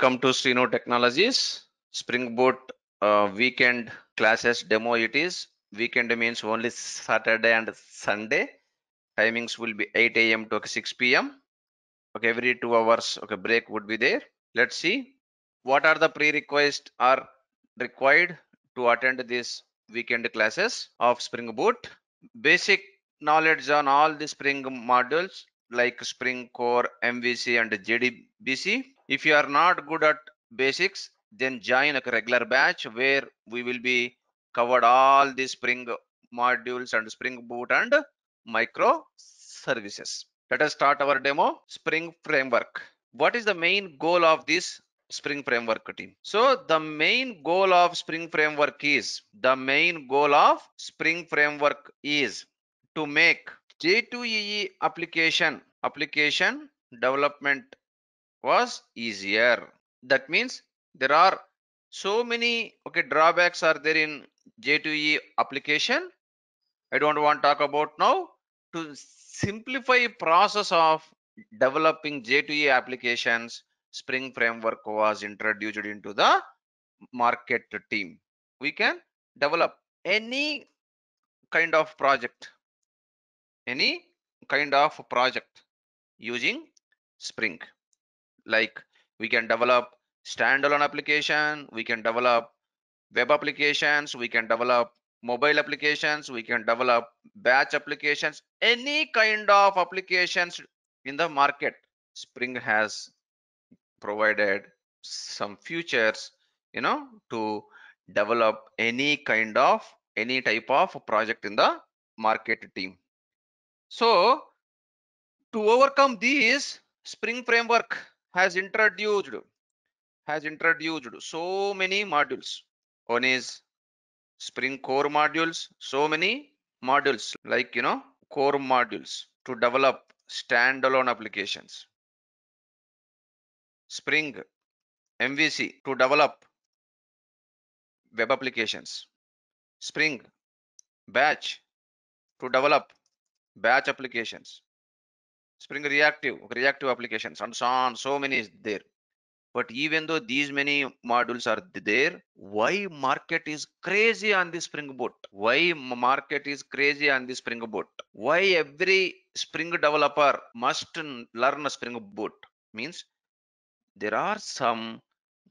welcome to Srinu Technologies Spring Boot uh, weekend classes demo it is weekend means only Saturday and Sunday timings will be 8 a.m. to 6 p.m. okay every two hours okay break would be there let's see what are the prerequisites are required to attend these weekend classes of Spring Boot basic knowledge on all the Spring modules like Spring Core MVC and JDBC if you are not good at basics then join a regular batch where we will be covered all the spring modules and spring boot and micro services let us start our demo spring framework what is the main goal of this spring framework team so the main goal of spring framework is the main goal of spring framework is to make j2ee application application development was easier. That means there are so many okay drawbacks are there in J2E application. I don't want to talk about now to simplify process of developing J2E applications. Spring framework was introduced into the market team. We can develop any kind of project, any kind of project using Spring like we can develop standalone application we can develop web applications we can develop mobile applications we can develop batch applications any kind of applications in the market spring has provided some features you know to develop any kind of any type of project in the market team so to overcome these spring framework has introduced has introduced so many modules one is spring core modules so many modules like you know core modules to develop standalone applications spring mvc to develop web applications spring batch to develop batch applications Spring Reactive, reactive applications, and so on. So many is there. But even though these many modules are there, why market is crazy on the Spring Boot? Why market is crazy on the Spring Boot? Why every Spring developer must learn Spring Boot? Means there are some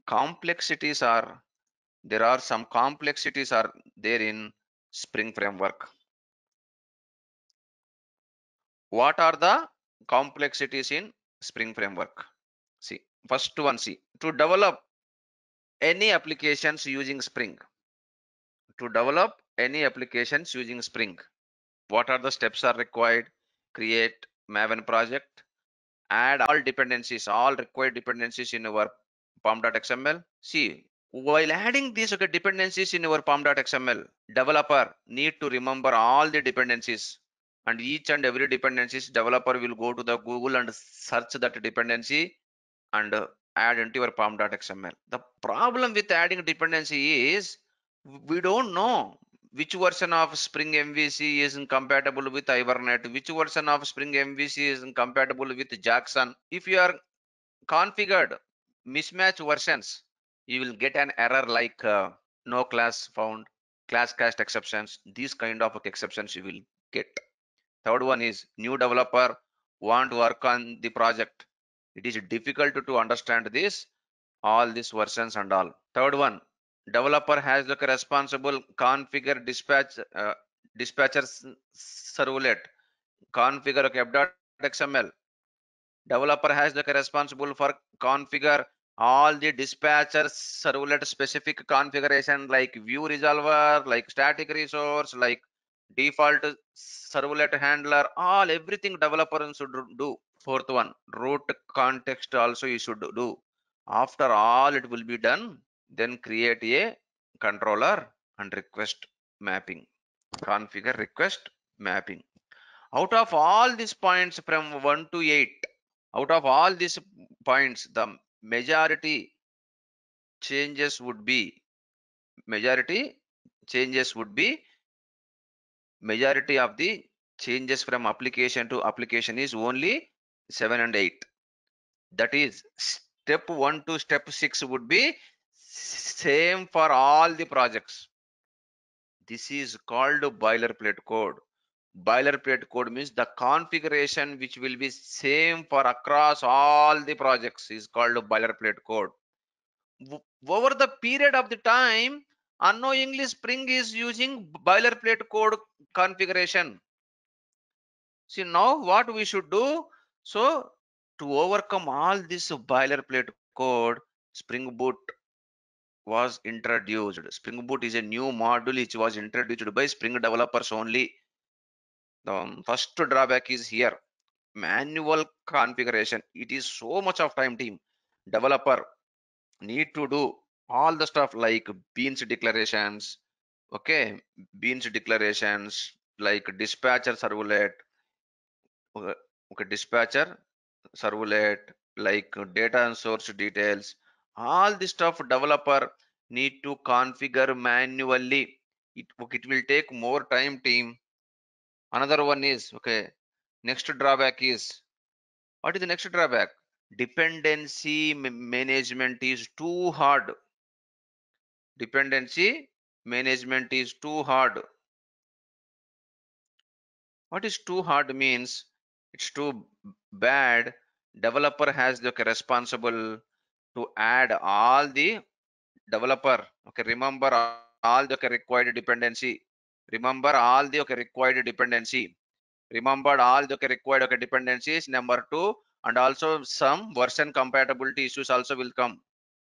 complexities are there are some complexities are there in Spring framework. What are the complexities in Spring Framework. See, first one, see, to develop any applications using Spring. To develop any applications using Spring, what are the steps are required? Create Maven project, add all dependencies, all required dependencies in our pom.xml. See, while adding these okay, dependencies in our pom.xml, developer need to remember all the dependencies and each and every dependencies developer will go to the google and search that dependency and uh, add into your pom.xml the problem with adding dependency is we don't know which version of spring mvc is compatible with hibernate which version of spring mvc is compatible with jackson if you are configured mismatch versions you will get an error like uh, no class found class cast exceptions these kind of exceptions you will get Third one is new developer want to work on the project. It is difficult to understand this, all these versions and all. Third one, developer has the responsible configure dispatch uh, dispatcher servlet configure of web.xml. Developer has the responsible for configure all the dispatcher servlet specific configuration like view resolver, like static resource, like default servlet handler all everything developer should do fourth one root context also you should do after all it will be done then create a controller and request mapping configure request mapping out of all these points from 1 to 8 out of all these points the majority changes would be majority changes would be majority of the changes from application to application is only 7 and 8 that is step 1 to step 6 would be same for all the projects this is called boilerplate code boilerplate code means the configuration which will be same for across all the projects is called boilerplate code over the period of the time unknowingly spring is using boilerplate code configuration see now what we should do so to overcome all this boilerplate code spring boot was introduced spring boot is a new module which was introduced by spring developers only the um, first drawback is here manual configuration it is so much of time team developer need to do all the stuff like beans declarations okay beans declarations like dispatcher servlet okay dispatcher servlet like data and source details all this stuff developer need to configure manually it, it will take more time team another one is okay next drawback is what is the next drawback dependency management is too hard dependency management is too hard what is too hard means it's too bad developer has the responsible to add all the developer okay remember all the required dependency remember all the okay, required dependency remember all the okay, required okay, dependencies number two and also some version compatibility issues also will come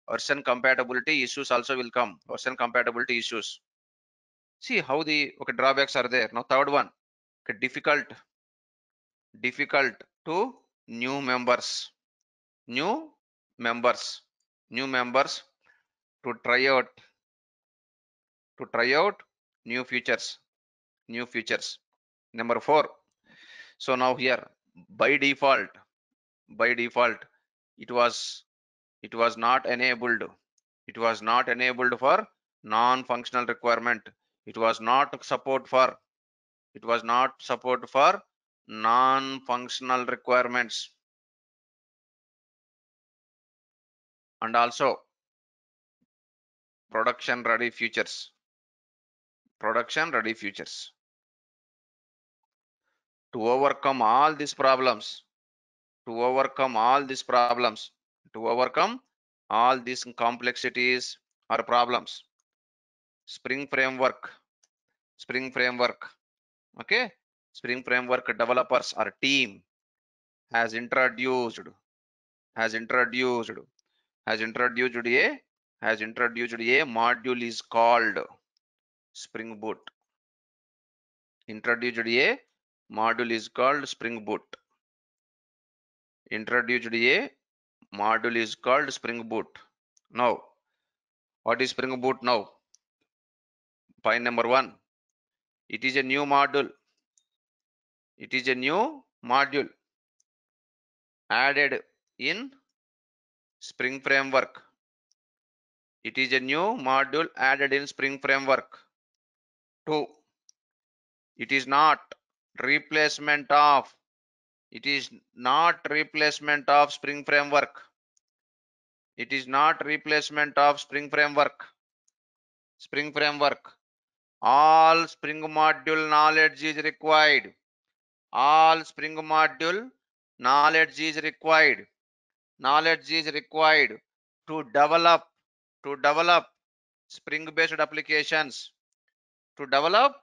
version compatibility issues also will come version compatibility issues see how the okay drawbacks are there now third one okay, difficult difficult to new members new members new members to try out to try out new features new features number four so now here by default by default it was it was not enabled it was not enabled for non-functional requirement it was not support for it was not support for non-functional requirements and also production ready futures production ready futures to overcome all these problems to overcome all these problems to overcome all these complexities or problems spring framework spring framework okay spring framework developers or team has introduced has introduced has introduced a has introduced a module is called spring boot introduced a module is called spring boot introduced a module is called Spring Boot. Now, what is Spring Boot now? Point number one, it is a new module. It is a new module added in Spring Framework. It is a new module added in Spring Framework. Two, it is not replacement of it is not replacement of spring framework it is not replacement of spring framework spring framework all spring module knowledge is required all spring module knowledge is required knowledge is required to develop to develop spring based applications to develop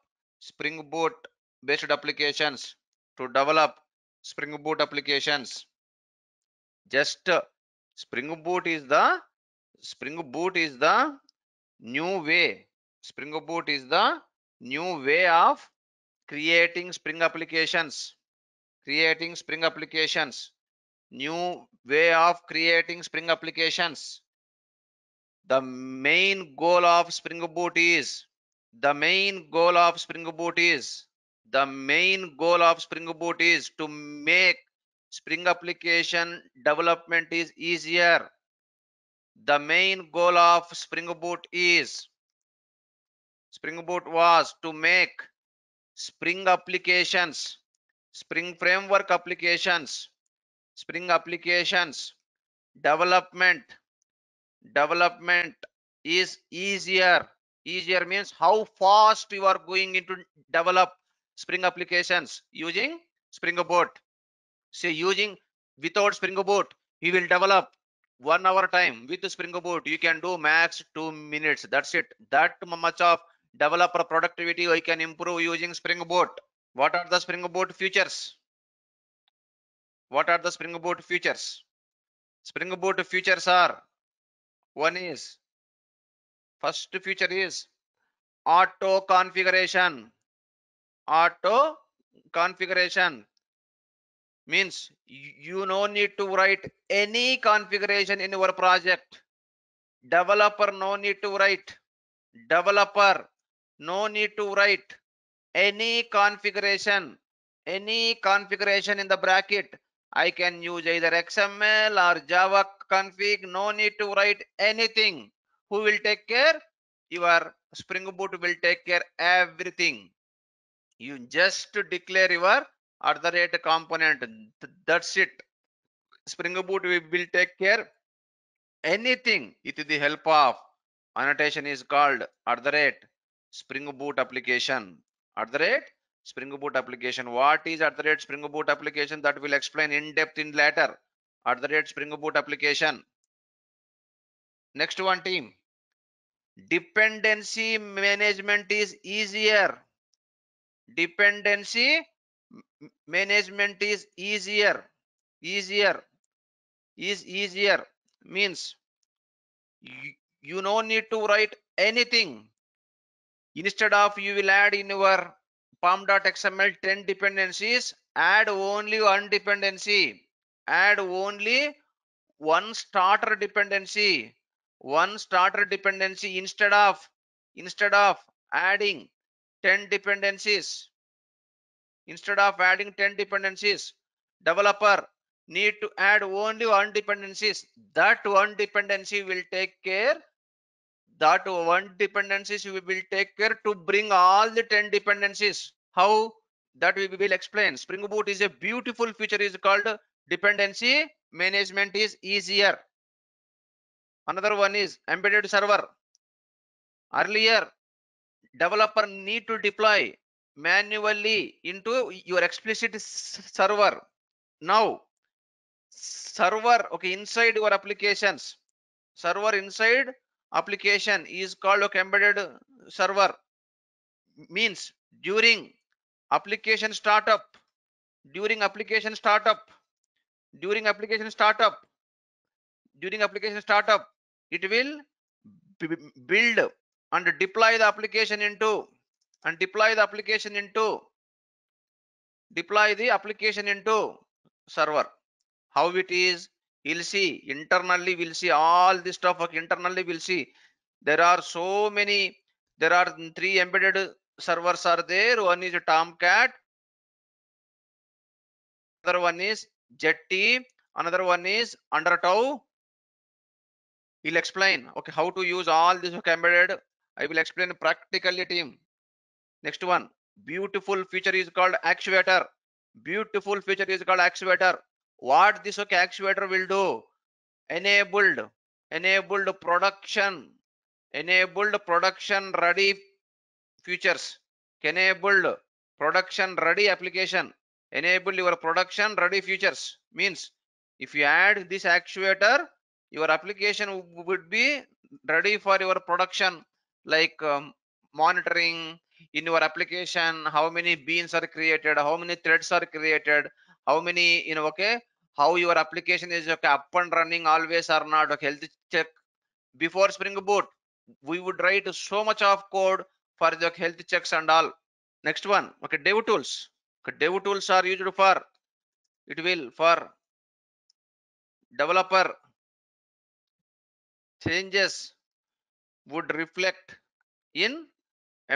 spring boot based applications to develop spring boot applications just uh, spring boot is the spring boot is the new way spring boot is the new way of creating spring applications creating spring applications new way of creating spring applications the main goal of spring boot is the main goal of spring boot is the main goal of spring boot is to make spring application development is easier the main goal of spring boot is spring boot was to make spring applications spring framework applications spring applications development development is easier easier means how fast you are going into develop Spring applications using Boot. Say using without Boot, you will develop one hour time with Boot, You can do max two minutes. That's it. That much of developer productivity I can improve using Boot. What are the Boot futures? What are the futures? Spring Boot futures are one is first feature is auto configuration auto configuration means you no need to write any configuration in your project developer no need to write developer no need to write any configuration any configuration in the bracket i can use either xml or java config no need to write anything who will take care your spring boot will take care everything you just declare your other rate component that's it spring boot we will take care anything with the help of annotation is called at rate spring boot application at rate spring boot application what is at rate spring boot application that will explain in depth in later at rate spring boot application next one team dependency management is easier dependency management is easier easier is easier means you, you no need to write anything instead of you will add in your pom.xml 10 dependencies add only one dependency add only one starter dependency one starter dependency instead of instead of adding 10 dependencies. Instead of adding 10 dependencies, developer need to add only one dependencies. That one dependency will take care. That one dependencies we will take care to bring all the 10 dependencies. How? That we will explain. Spring Boot is a beautiful feature is called dependency management is easier. Another one is embedded server. Earlier, developer need to deploy manually into your explicit server now server okay inside your applications server inside application is called okay, embedded server means during application startup during application startup during application startup during application startup it will build and deploy the application into and deploy the application into deploy the application into server how it is we'll see internally we'll see all this stuff internally we'll see there are so many there are three embedded servers are there one is tomcat another one is jetty another one is under tau he'll explain okay how to use all this embedded I will explain practically team. Next one, beautiful feature is called actuator. Beautiful feature is called actuator. What this okay, actuator will do? Enabled, enabled production, enabled production ready features, enabled production ready application, enable your production ready features means if you add this actuator, your application would be ready for your production like um, monitoring in your application how many beans are created how many threads are created how many you know okay how your application is okay up and running always or not okay health check before spring boot we would write so much of code for the health checks and all next one okay dev tools okay, dev tools are used for it will for developer changes would reflect in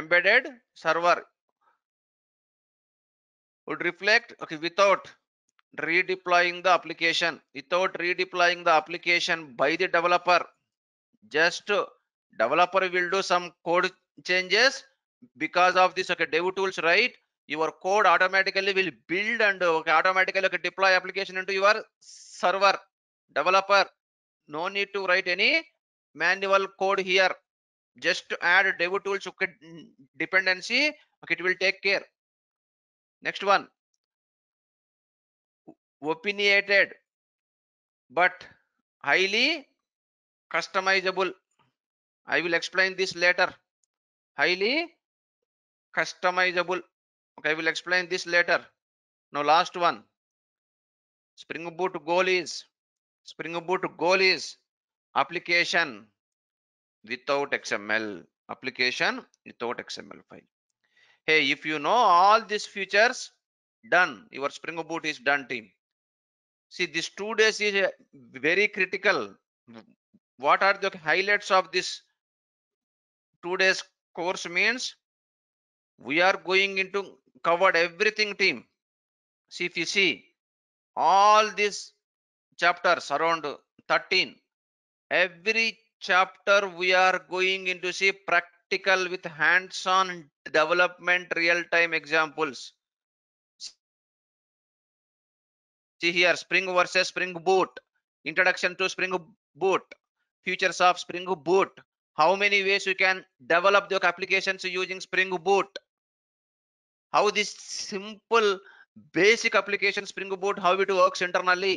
embedded server would reflect okay without redeploying the application without redeploying the application by the developer just developer will do some code changes because of this okay dev tools right your code automatically will build and okay, automatically okay, deploy application into your server developer no need to write any manual code here just to add dev tool socket mm, dependency okay it will take care next one opinionated but highly customizable i will explain this later highly customizable okay i will explain this later now last one spring boot goal is spring boot goal is application without XML application without XML file. Hey, if you know all these features, done. Your Spring Boot is done, team. See, these two days is uh, very critical. What are the highlights of this two days course means? We are going into covered everything, team. See, if you see all these chapters around 13, every chapter we are going into see practical with hands-on development real-time examples see here spring versus spring boot introduction to spring boot features of spring boot how many ways you can develop your applications using spring boot how this simple basic application spring boot how it works internally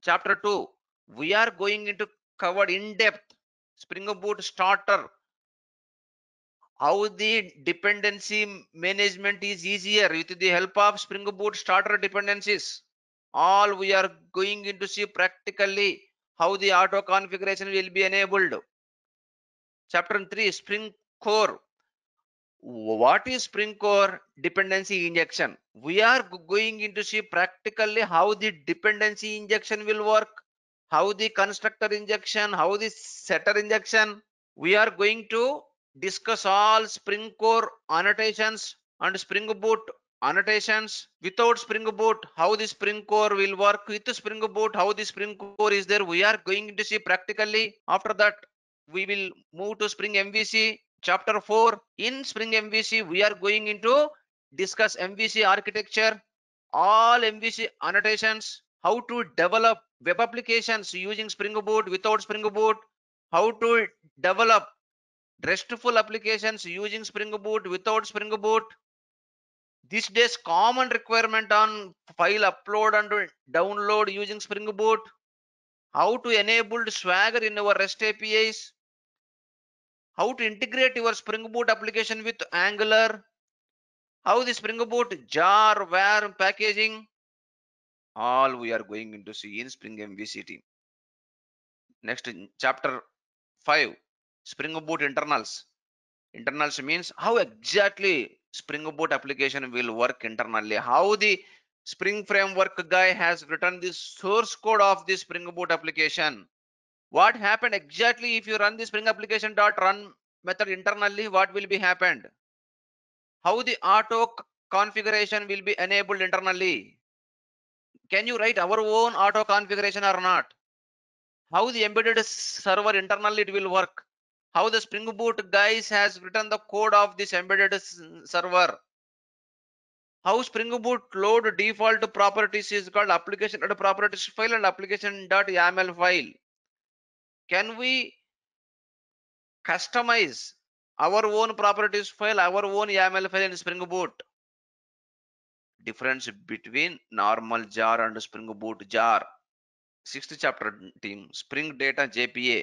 chapter 2 we are going into covered in depth Boot starter how the dependency management is easier with the help of Boot starter dependencies all we are going into see practically how the auto configuration will be enabled chapter 3 spring core what is spring core dependency injection we are going into see practically how the dependency injection will work how the constructor injection how the setter injection we are going to discuss all spring core annotations and spring boot annotations without spring boot how the spring core will work with spring boot how the spring core is there we are going to see practically after that we will move to spring mvc chapter 4 in spring mvc we are going into discuss mvc architecture all mvc annotations how to develop web applications using Spring Boot without Spring Boot, how to develop RESTful applications using Spring Boot without Spring Boot. These days, common requirement on file upload and download using Spring Boot. How to enable Swagger in our REST APIs. How to integrate your Spring Boot application with Angular. How the Spring Boot jar, var, packaging all we are going into see in spring team. next in chapter 5 spring boot internals internals means how exactly spring boot application will work internally how the spring framework guy has written the source code of the spring boot application what happened exactly if you run the spring application dot run method internally what will be happened how the auto configuration will be enabled internally can you write our own auto configuration or not how the embedded server internally it will work how the spring boot guys has written the code of this embedded server how spring boot load default properties is called application properties file and application.yml file can we customize our own properties file our own yaml file in spring boot difference between normal jar and spring boot jar sixth chapter team spring data jpa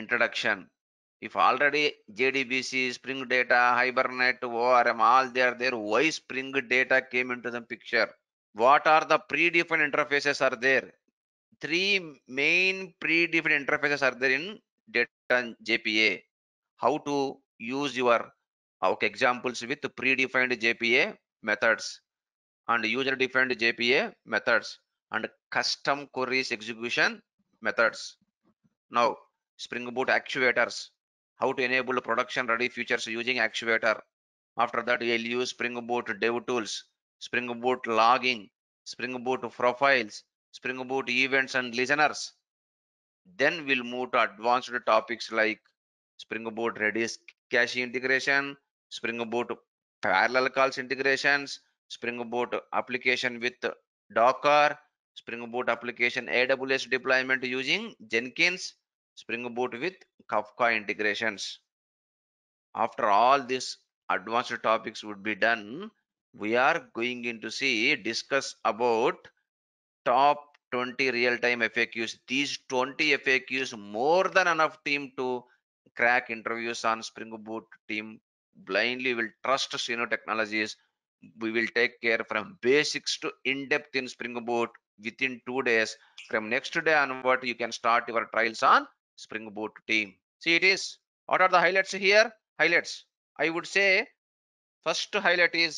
introduction if already jdbc spring data hibernate orm all they are there why spring data came into the picture what are the predefined interfaces are there three main predefined interfaces are there in data jpa how to use your okay examples with predefined jpa methods and user defined JPA methods and custom queries execution methods. Now, Spring Boot actuators, how to enable production ready features using actuator. After that, we'll use Spring Boot dev tools, Spring Boot logging, Spring Boot profiles, Spring Boot events and listeners. Then we'll move to advanced topics like Spring Boot Redis cache integration, Spring Boot parallel calls integrations, Spring Boot application with Docker, Spring Boot application AWS deployment using Jenkins, Spring Boot with Kafka integrations. After all these advanced topics would be done, we are going into see discuss about top 20 real-time FAQs. These 20 FAQs more than enough team to crack interviews on Spring Boot team blindly will trust Sino technologies we will take care from basics to in-depth in Spring Boot within two days from next day onward you can start your trials on Spring Boot team see it is what are the highlights here highlights i would say first highlight is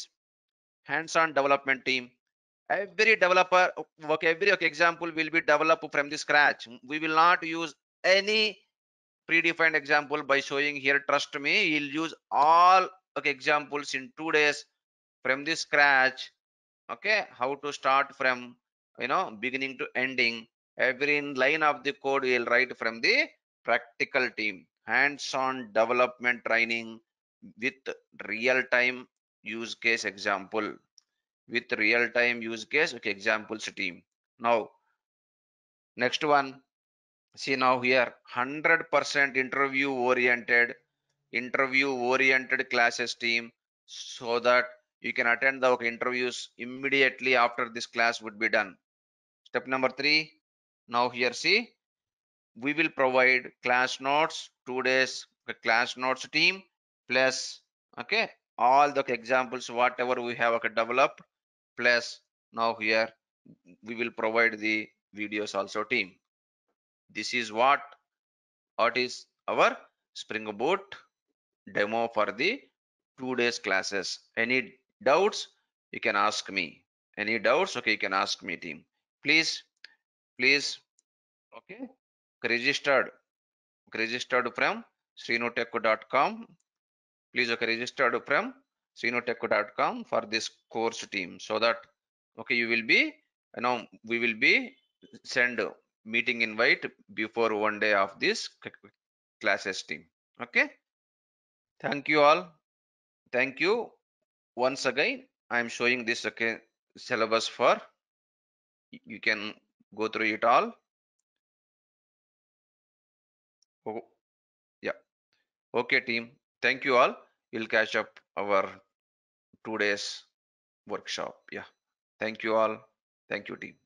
hands-on development team every developer okay every okay, example will be developed from the scratch we will not use any predefined example by showing here trust me you'll use all okay, examples in two days from the scratch okay how to start from you know beginning to ending every line of the code you will write from the practical team hands-on development training with real-time use case example with real-time use case okay examples team now next one see now here 100% interview oriented interview oriented classes team so that you can attend the interviews immediately after this class would be done step number three now here see we will provide class notes two days class notes team plus okay all the examples whatever we have okay, developed plus now here we will provide the videos also team this is what what is our spring boot demo for the two days classes any doubts you can ask me any doubts okay you can ask me team please please okay registered registered from srinoteco.com please okay registered from srinoteco.com for this course team so that okay you will be you know we will be send meeting invite before one day of this classes team okay thank you all thank you once again i am showing this again syllabus for you can go through it all oh yeah okay team thank you all we'll catch up our two days workshop yeah thank you all thank you team